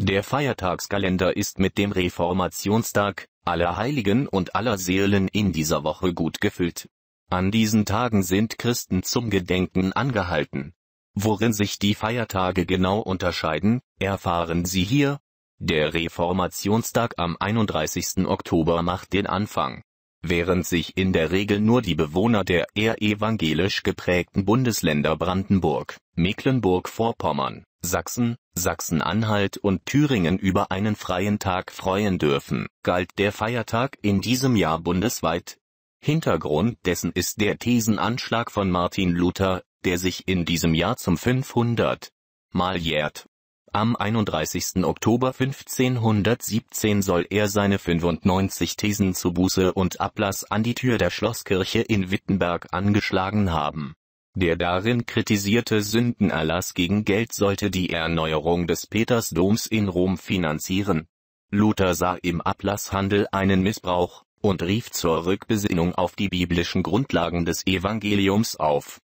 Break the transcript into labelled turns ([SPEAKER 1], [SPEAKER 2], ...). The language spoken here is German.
[SPEAKER 1] Der Feiertagskalender ist mit dem Reformationstag, aller Heiligen und aller Seelen in dieser Woche gut gefüllt. An diesen Tagen sind Christen zum Gedenken angehalten. Worin sich die Feiertage genau unterscheiden, erfahren Sie hier. Der Reformationstag am 31. Oktober macht den Anfang während sich in der Regel nur die Bewohner der eher evangelisch geprägten Bundesländer Brandenburg, Mecklenburg-Vorpommern, Sachsen, Sachsen-Anhalt und Thüringen über einen freien Tag freuen dürfen, galt der Feiertag in diesem Jahr bundesweit. Hintergrund dessen ist der Thesenanschlag von Martin Luther, der sich in diesem Jahr zum 500. Mal jährt am 31. Oktober 1517 soll er seine 95 Thesen zu Buße und Ablass an die Tür der Schlosskirche in Wittenberg angeschlagen haben. Der darin kritisierte Sündenerlass gegen Geld sollte die Erneuerung des Petersdoms in Rom finanzieren. Luther sah im Ablasshandel einen Missbrauch und rief zur Rückbesinnung auf die biblischen Grundlagen des Evangeliums auf